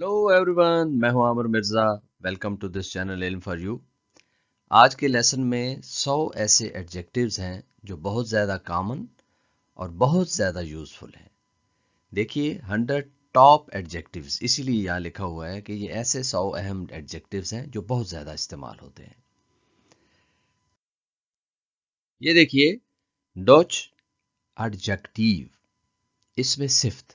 hello everyone मैं हूं Amar Mirza welcome to this channel L for you आज के लेसन में 100 ऐसे एडजेक्टिव्स हैं जो बहुत ज़्यादा कॉमन और बहुत ज़्यादा यूज़फुल हैं देखिए 100 टॉप एडजेक्टिव्स इसीलिए यहाँ लिखा हुआ है कि ये ऐसे 100 अहम एडजेक्टिव्स हैं जो बहुत ज़्यादा इस्तेमाल होते हैं ये देखिए डोच एडजेक्टिव इसमें सिफ्त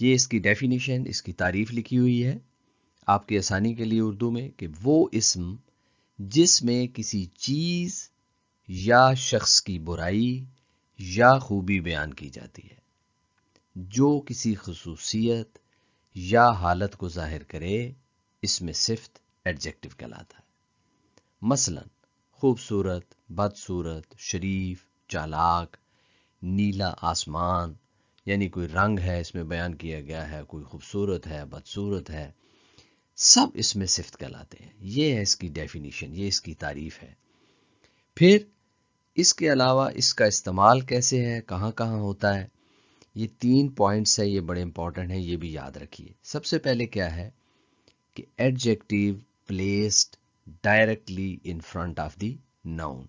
ये इसकी डेफिनेशन इसकी तारीफ लिखी हुई है आपकी आसानी के लिए उर्दू में कि वो इसम जिसमें किसी चीज़ या शख्स की बुराई या खूबी बयान की जाती है जो किसी खसूसियत या हालत को जाहिर करे इसमें सिफ्त एडजेक्टिव कहलाता है मसलन खूबसूरत बदसूरत शरीफ चालाक नीला आसमान यानी कोई रंग है इसमें बयान किया गया है कोई खूबसूरत है बदसूरत है सब इसमें सिफ्त कहलाते हैं ये है इसकी डेफिनेशन ये इसकी तारीफ है फिर इसके अलावा इसका इस्तेमाल कैसे है कहाँ कहाँ होता है ये तीन पॉइंट्स है ये बड़े इंपॉर्टेंट हैं ये भी याद रखिए सबसे पहले क्या है कि adjective placed directly in front of the noun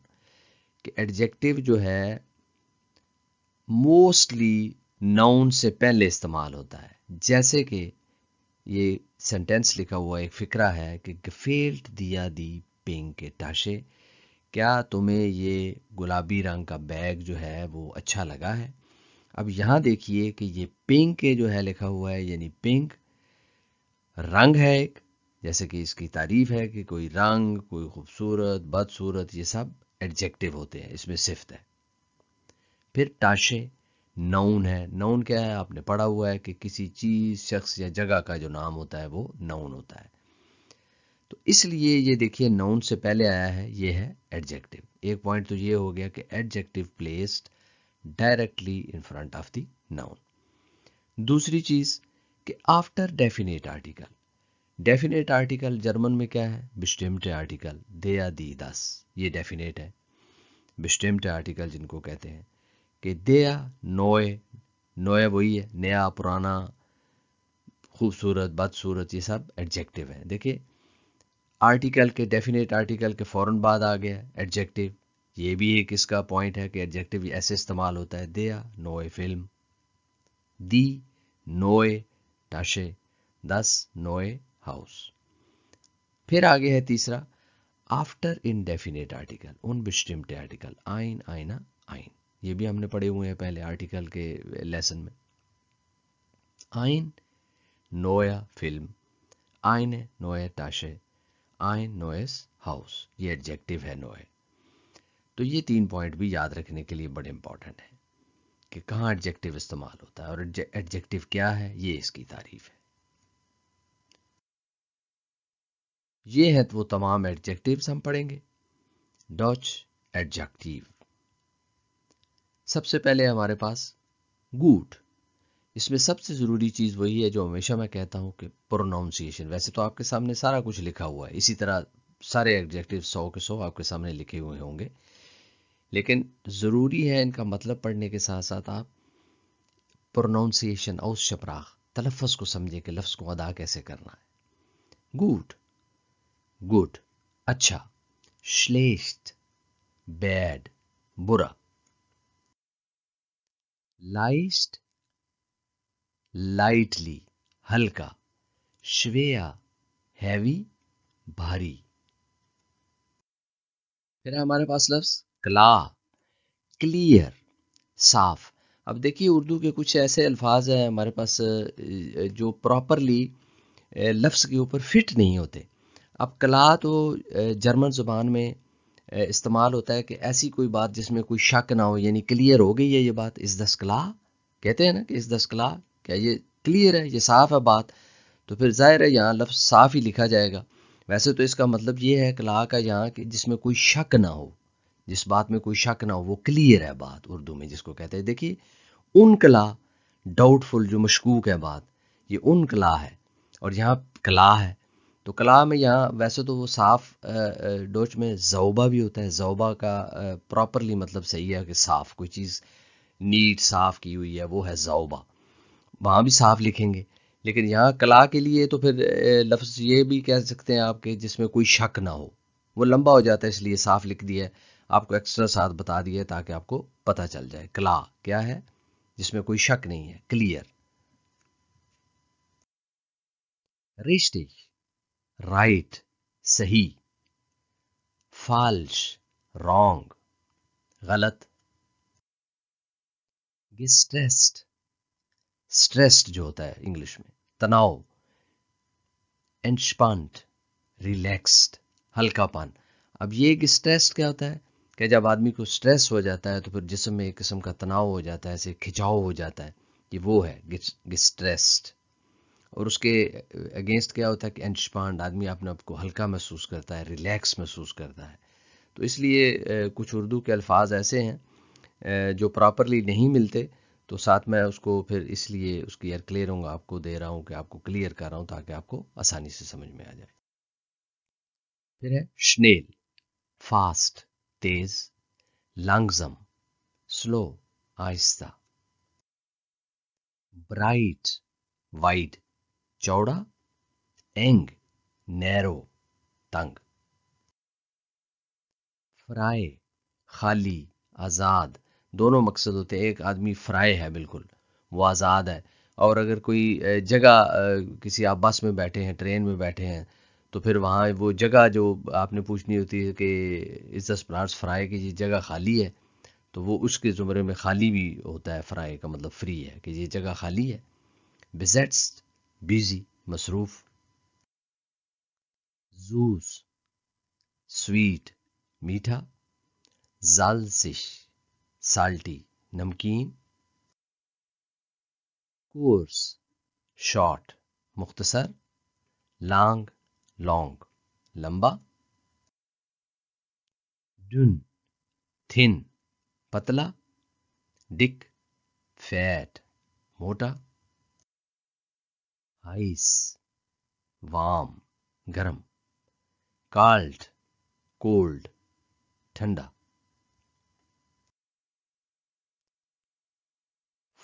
कि एडजेक्टिव जो है मोस्टली नाउन से पहले इस्तेमाल होता है जैसे कि ये सेंटेंस लिखा हुआ एक फिक्रा है कि गफेल्ट दिया दी पेंग के टाशे क्या तुम्हें ये गुलाबी रंग का बैग जो है वो अच्छा लगा है अब यहाँ देखिए कि ये पिंक के जो है लिखा हुआ है यानी पिंक रंग है एक जैसे कि इसकी तारीफ है कि कोई रंग कोई खूबसूरत बदसूरत ये सब एडजेक्टिव होते हैं इसमें सिफ्त है फिर टाशे नाउन है नाउन क्या है आपने पढ़ा हुआ है कि किसी चीज शख्स या जगह का जो नाम होता है वो नाउन होता है तो इसलिए ये देखिए नाउन से पहले आया है ये है एडजेक्टिव एक पॉइंट तो ये हो गया कि adjective placed directly in front of the noun दूसरी चीज कि after definite article definite article German में क्या है बिस्टेम्ट आर्टिकल दे या दी दस ये डेफिनेट है बिस्टेम्ट आर्टिकल जिनको कहते हैं कि दिया नोए नोए वही है नया पुराना खूबसूरत बदसूरत ये सब एडजेक्टिव है देखिए आर्टिकल के डेफिनेट आर्टिकल के फ़ौर बाद आ गया एडजेक्टिव ये भी एक इसका पॉइंट है कि एडजेक्टिव ऐसे इस्तेमाल होता है दिया नोए फिल्म दी नोए टाशे दस नोए हाउस फिर आगे है तीसरा आफ्टर इनडेफिनेट आर्टिकल उन बिस्टिम्टे आर्टिकल आइन आइना आइन ये भी हमने पढ़े हुए हैं पहले आर्टिकल के लेसन में आइन नोया फिल्म आइन नोए ताशे आइन नोएस हाउस ये एडजेक्टिव है नोए तो ये तीन पॉइंट भी याद रखने के लिए बड़े इंपॉर्टेंट हैं कि कहाँ एडजेक्टिव इस्तेमाल होता है और एडजेक्टिव क्या है ये इसकी तारीफ है ये है तो वो तमाम एडजेक्टिव्स हम पढ़ेंगे डॉच एडजेक्टिव सबसे पहले हमारे पास गूट इसमें सबसे ज़रूरी चीज़ वही है जो हमेशा मैं कहता हूं कि प्रोनाउंसिएशन वैसे तो आपके सामने सारा कुछ लिखा हुआ है इसी तरह सारे एग्जेक्टिव सौ के सौ आपके सामने लिखे हुए होंगे लेकिन ज़रूरी है इनका मतलब पढ़ने के साथ साथ आप प्रोनाउंसिएशन और शपराख तलफ़ को समझे कि लफ्ज़ को अदा कैसे करना है गुड गुड अच्छा श्लेष्ठ बैड बुरा लाइस्ट लाइटली हल्का श्वेया हैवी भारी फिर है हमारे पास लफ्स क्ला क्लियर साफ अब देखिए उर्दू के कुछ ऐसे अल्फाज हैं हमारे पास जो प्रॉपरली लफ्ज़ के ऊपर फिट नहीं होते अब कला तो जर्मन ज़ुबान में इस्तेमाल होता है कि ऐसी कोई बात जिसमें कोई शक ना हो यानी क्लियर हो गई है ये बात इस दस कला कहते हैं ना कि इस दस कला क्या ये क्लियर है ये साफ है बात तो फिर ज़ाहिर है यहाँ लफ्ज़ साफ ही लिखा जाएगा वैसे तो इसका मतलब ये है कला का यहाँ कि जिसमें कोई शक ना हो जिस बात में कोई शक ना हो वो क्लियर है बात उर्दू में जिसको कहते हैं देखिए उन कला डाउटफुल जो मशकूक है बात ये उन कला है और यहाँ कला है तो कला में यहाँ वैसे तो वो साफ़ डोच में जौबा भी होता है जौबा का प्रॉपरली मतलब सही है कि साफ़ कोई चीज़ नीट साफ़ की हुई है वो है जौबा वहाँ भी साफ़ लिखेंगे लेकिन यहाँ कला के लिए तो फिर लफ्ज़ ये भी कह सकते हैं आपके जिसमें कोई शक ना हो वो लंबा हो जाता है इसलिए साफ़ लिख दिया है आपको एक्स्ट्रा साथ बता दिया है ताकि आपको पता चल जाए कला क्या है जिसमें कोई शक नहीं है क्लियर रिश्ते राइट सही फाल्श रॉन्ग गलत गिस्ट्रेस्ड स्ट्रेस्ड जो होता है इंग्लिश में तनाव एंशपांट रिलैक्स्ड हल्कापन अब ये एक स्ट्रेस क्या होता है कि जब आदमी को स्ट्रेस हो जाता है तो फिर जिसम में एक किस्म का तनाव हो जाता है ऐसे खिंचाव हो जाता है ये वो है स्ट्रेस्ड और उसके अगेंस्ट क्या होता है कि एंशपांड आदमी अपने आप को हल्का महसूस करता है रिलैक्स महसूस करता है तो इसलिए कुछ उर्दू के अल्फाज ऐसे हैं जो प्रॉपरली नहीं मिलते तो साथ में उसको फिर इसलिए उसकी यार क्लियर हूँ आपको दे रहा हूँ कि आपको क्लियर कर रहा हूँ ताकि आपको आसानी से समझ में आ जाए फिर है स्नेल फास्ट तेज लंगजम स्लो आहिस्ता ब्राइट वाइड चौड़ा एंग नैरो तंग फ्राई खाली आज़ाद दोनों मकसद होते हैं एक आदमी फ्राई है बिल्कुल वो आज़ाद है और अगर कोई जगह किसी आप बस में बैठे हैं ट्रेन में बैठे हैं तो फिर वहाँ वो जगह जो आपने पूछनी होती है कि इज दस प्लाट्स फ्राई की जगह खाली है तो वो उसके ज़ुमरे में खाली भी होता है फ्राई का मतलब फ्री है कि ये जगह खाली है बिजेट्स बिजी मसरूफ जूस स्वीट मीठा जालसिश साल्टी नमकीन कोर्स शॉर्ट मुख्तसर लॉन्ग लॉन्ग लंबा डुन थिन पतला डिक फैट मोटा आइस वाम गरम काल्ट कोल्ड ठंडा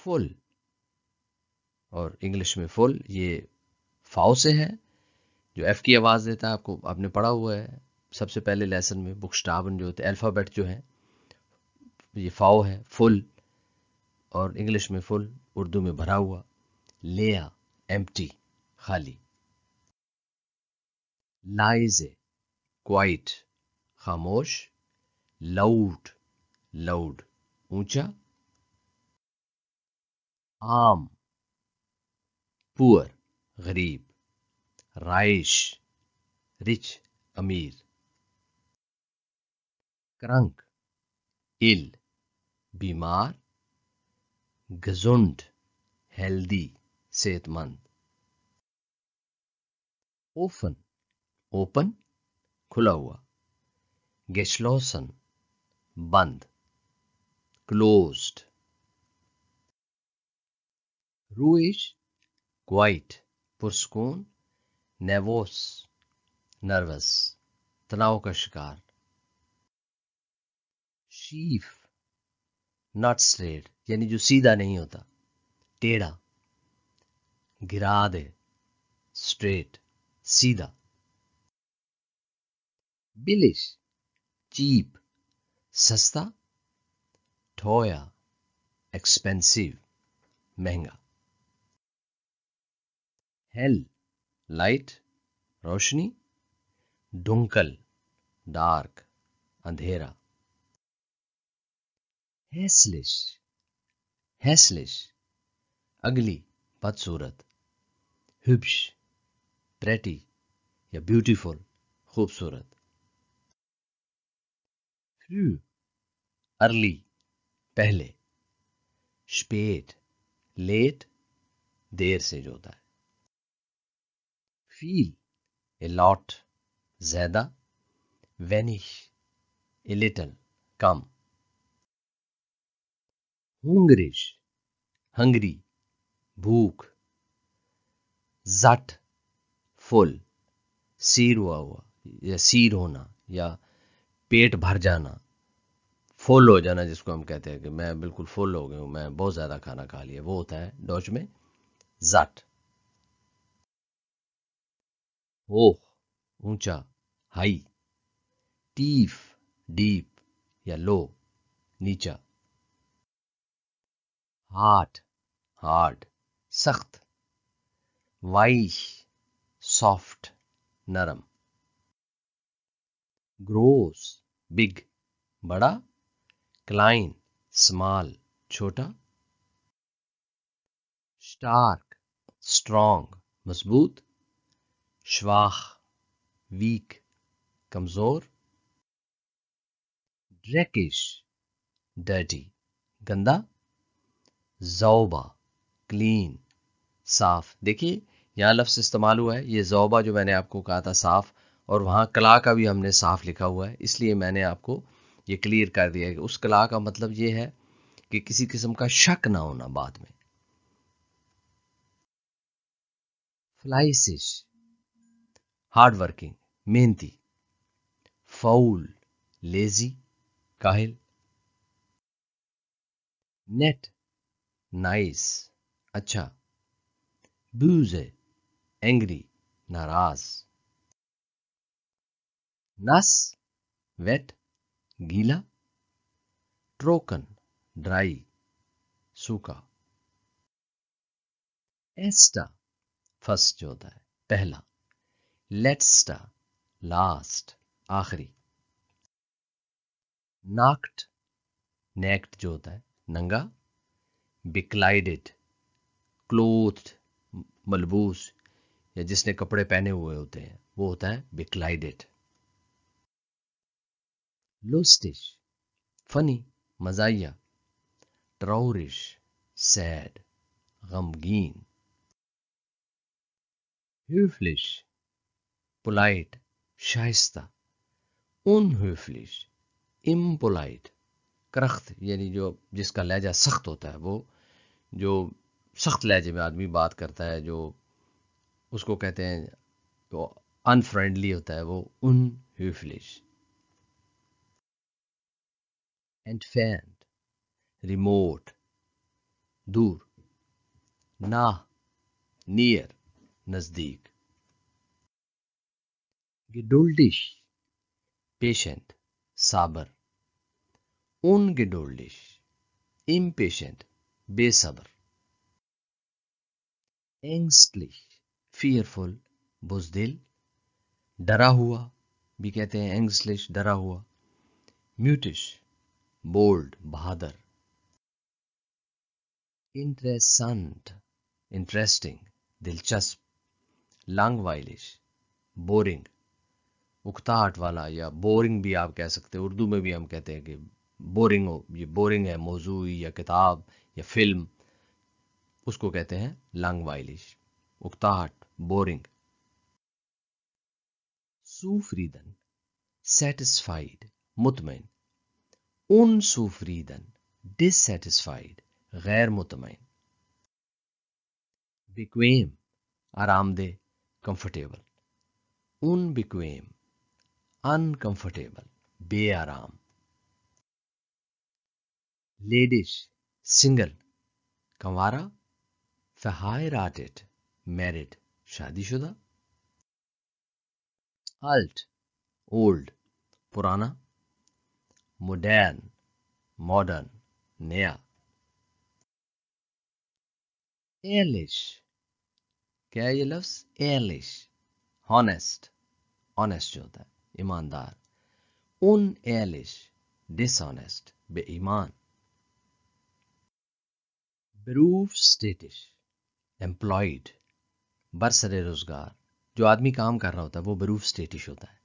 फुल और इंग्लिश में फुल ये फाओ से है जो एफ की आवाज़ देता है आपको आपने पढ़ा हुआ है सबसे पहले लेसन में बुक स्टाबन जो होते अल्फ़ाबेट जो है ये फाओ है फुल और इंग्लिश में फुल उर्दू में भरा हुआ लेया empty, खाली लाइजे क्वाइट खामोश लाउड लाउड ऊंचा आम पुअर गरीब राइश रिच अमीर क्रंक इल बीमार गजुंड हेल्दी सेहतमंद ओफन ओपन खुला हुआ गेस्लोसन बंद क्लोज्ड रूइश क्वाइट पुरस्कून नेवोस नर्वस तनाव का शिकार शीफ नॉट स्ट्रेट यानी जो सीधा नहीं होता टेढ़ा गिरा दे स्ट्रेट सीधा बिलिश चीप सस्ता ठोया एक्सपेंसिव महंगा हेल लाइट रोशनी डुंकल डार्क अंधेरा हैसलिश हैसलिश अगली बदसूरत हिप्स प्रेटी या ब्यूटीफुल खूबसूरत अर्ली पहले स्पेट लेट देर से जो होता है फील ए लॉट ज्यादा वेनिश ए लिटल कम हंग्रिश हंगरी भूख जट फुल सीर हुआ हुआ या सीर होना या पेट भर जाना फुल हो जाना जिसको हम कहते हैं कि मैं बिल्कुल फुल हो गया हूं मैं बहुत ज़्यादा खाना खा लिया वो होता है डॉच में जट ओह ऊंचा हाई टीफ डीप या लो नीचा हार्ट हार्ड सख्त वाई सॉफ्ट नरम ग्रोस बिग बड़ा क्लाइन स्मॉल छोटा स्टार्क स्ट्रॉन्ग मजबूत श्वाह वीक कमजोर ड्रेकिश डर्टी गंदा जौबा क्लीन साफ देखिए यहाँ लफ्स इस्तेमाल हुआ है ये जौबा जो मैंने आपको कहा था साफ़ और वहाँ कला का भी हमने साफ़ लिखा हुआ है इसलिए मैंने आपको ये क्लियर कर दिया है उस कला का मतलब ये है कि किसी किस्म का शक ना होना बाद में फ्लाइसिश हार्ड वर्किंग मेहनती फाउल लेजी काहिल नेट नाइस अच्छा बूज है एंग्री नाराज नस वेट गीला ट्रोकन ड्राई सूखा एस्टा फर्स्ट जो होता है पहला लेट्सटा लास्ट आखिरी नाक्ट नेक्ट जो होता है नंगा बिक्लाइडेड क्लोथ मलबूस या जिसने कपड़े पहने हुए होते हैं वो होता है बिक्लाइडेड लूस्टिश फनी मजाइया ट्राउरिश सैड गमगीन höflich, polite Shaista unhöflich, impolite करख्त यानी जो जिसका लहजा सख्त होता है वो जो सख्त लहजे में आदमी बात करता है जो उसको कहते हैं तो अनफ्रेंडली होता है वो unhöflich entfernt remote दूर nah near नज़दीक geduldig patient साबर ungeduldig impatient बेसब्र एंगस्टलिश फियरफुल बुजदिल डरा हुआ भी कहते हैं एंग्सलिश डरा हुआ म्यूटिश बोल्ड बहादुर इंटरेसंट इंटरेस्टिंग दिलचस्प लॉन्ग वाइलिश बोरिंग उकताहट वाला या बोरिंग भी आप कह सकते हैं उर्दू में भी हम कहते हैं कि बोरिंग हो ये बोरिंग है मौजू या किताब या फिल्म उसको कहते हैं लॉन्ग वाइलिश उकताहट बोरिंग सुफरीदन सेटिस्फाइड मुतमिन उन सुफरीदन डिससेटिस्फाइड गैर मुतमिन बिक्वेम आरामदेह कंफर्टेबल उन बिक्वेम अनकंफर्टेबल बे आराम लेडिश सिंगल कंवारा फहाय राटेट married शादी शुदा alt old पुराना modern modern नया एलिश क्या है ये लफ्ज एलिश honest honest जो होता है ईमानदार उन एलिश dishonest बेईमान beruf statisch employed बरसरे रोज़गार जो आदमी काम कर रहा होता है वो बरूफ स्टेटिश होता है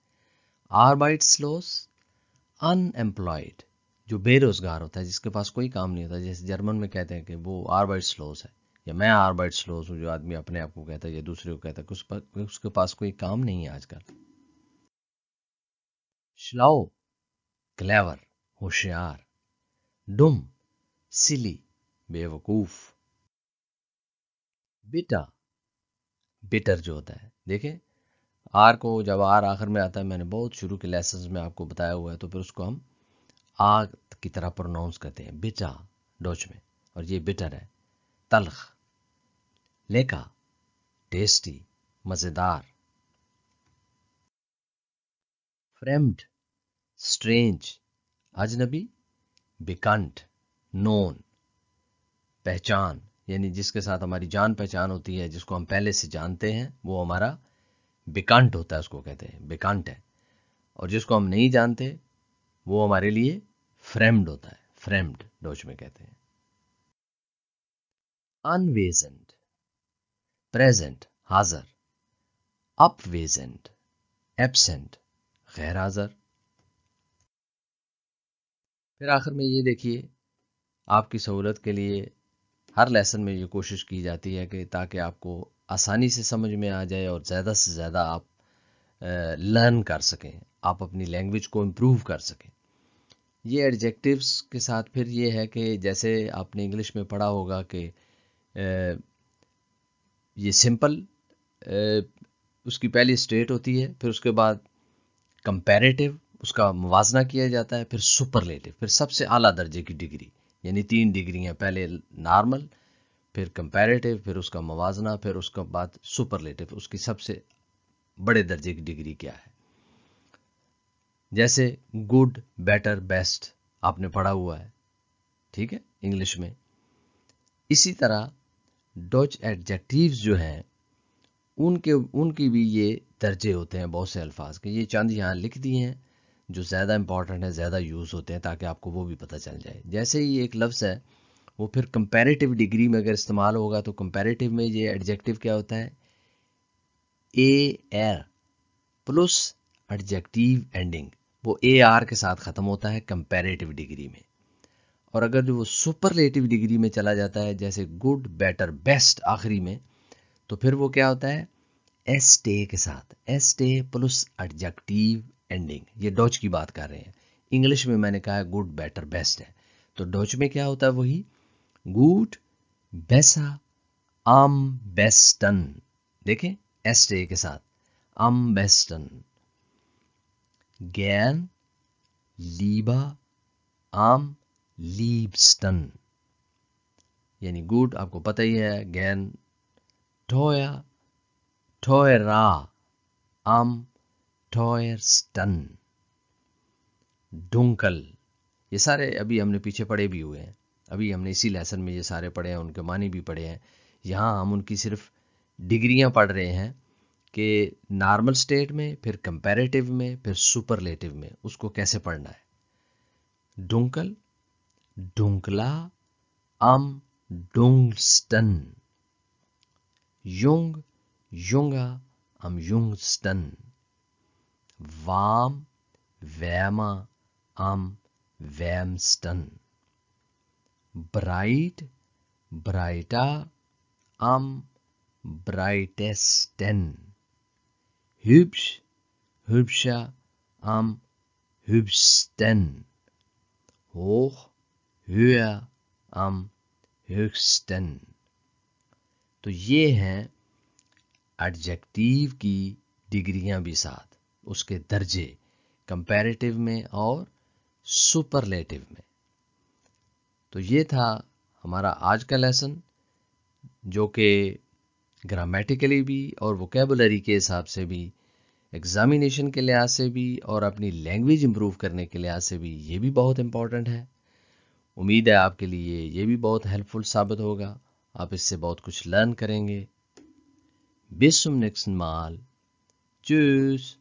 आरबाइट स्लोस अनएम्प्लॉयड जो बेरोज़गार होता है जिसके पास कोई काम नहीं होता जैसे जर्मन में कहते हैं कि वो आरबाइट स्लोस है या मैं आरबाइट स्लोस हूँ जो आदमी अपने आप को कहता है या दूसरे को कहता है उस उसके पास कोई काम नहीं है आजकल श्लाओ क्लेवर होशियार डुम सिली बेवकूफ बेटा बिटर जो होता है देखें आर को जब आर आखिर में आता है मैंने बहुत शुरू के लेसन में आपको बताया हुआ है तो फिर उसको हम आ की तरह प्रोनाउंस करते हैं बिचा डोच में और ये बिटर है तलख लेका टेस्टी मज़ेदार फ्रेम्ड स्ट्रेंज अजनबी बिकंट नोन पहचान यानी जिसके साथ हमारी जान पहचान होती है जिसको हम पहले से जानते हैं वो हमारा बेकांट होता है उसको कहते हैं बेकांट है और जिसको हम नहीं जानते वो हमारे लिए फ्रेम्ड होता है फ्रेम्ड डोच में कहते हैं अनवेजेंट प्रेजेंट हाजर अपवेजेंट एबसेंट गैर हाजर फिर आखिर में ये देखिए आपकी सहूलत के लिए हर लेसन में ये कोशिश की जाती है कि ताकि आपको आसानी से समझ में आ जाए और ज़्यादा से ज़्यादा आप लर्न कर सकें आप अपनी लैंग्वेज को इम्प्रूव कर सकें ये एडजेक्टिव्स के साथ फिर ये है कि जैसे आपने इंग्लिश में पढ़ा होगा कि ये सिंपल उसकी पहली स्टेट होती है फिर उसके बाद कंपैरेटिव उसका मुवजना किया जाता है फिर सुपरलेटिव फिर सबसे आला दर्जे की डिग्री यानी तीन हैं पहले नॉर्मल फिर कंपैरेटिव फिर उसका मवाजना फिर उसका बाद सुपरलेटिव उसकी सबसे बड़े दर्जे की डिग्री क्या है जैसे गुड बेटर बेस्ट आपने पढ़ा हुआ है ठीक है इंग्लिश में इसी तरह डॉच एडजेक्टिव जो हैं उनके उनकी भी ये दर्जे होते हैं बहुत से अल्फाज के ये चंद यहाँ लिख दिए हैं जो ज़्यादा इंपॉर्टेंट है ज़्यादा यूज़ होते हैं ताकि आपको वो भी पता चल जाए जैसे ही एक लफ्ज़ है वो फिर कंपेरेटिव डिग्री में अगर इस्तेमाल होगा तो कंपेरेटिव में ये एडजेक्टिव क्या होता है ए एर प्लस एडजेक्टिव एंडिंग वो ए आर के साथ ख़त्म होता है कंपेरेटिव डिग्री में और अगर जो वो सुपरलेटिव डिग्री में चला जाता है जैसे गुड बेटर बेस्ट आखिरी में तो फिर वो क्या होता है एस टे के साथ एस टे प्लस एडजेक्टिव एंडिंग ये डॉच की बात कर रहे हैं इंग्लिश में मैंने कहा गुड बेटर बेस्ट है तो डॉच में क्या होता है वही गुड बेसा आम बेस्टन देखें एस टे के साथ आम बेस्टन गैन लीबा आम लीबस्टन यानी गुड आपको पता ही है गैन ठोया ठोरा आम टॉयरस्टन डुंकल ये सारे अभी हमने पीछे पढ़े भी हुए हैं अभी हमने इसी लेसन में ये सारे पढ़े हैं उनके मानी भी पढ़े हैं यहाँ हम उनकी सिर्फ डिग्रियाँ पढ़ रहे हैं कि नॉर्मल स्टेट में फिर कंपैरेटिव में फिर सुपरलेटिव में उसको कैसे पढ़ना है डुंकल डुंकला अम डुंगस्टन युंग युंगा अम युंगस्टन वाम वैमा अम वैमस्टन ब्राइट ब्राइटा अम ब्राइटेस्टन hübsch hübscher am hübschsten hoch höher am höchsten तो ये हैं एडजेक्टिव की डिग्रियां भी साथ उसके दर्जे कंपैरेटिव में और सुपरलेटिव में तो ये था हमारा आज का लेसन जो कि ग्रामेटिकली भी और वोकेबुलरी के हिसाब से भी एग्ज़ामिनेशन के लिहाज से भी और अपनी लैंग्वेज इम्प्रूव करने के लिहाज से भी ये भी बहुत इम्पॉर्टेंट है उम्मीद है आपके लिए ये भी बहुत हेल्पफुल साबित होगा आप इससे बहुत कुछ लर्न करेंगे बिस्म नेक्स्ट माल चूज़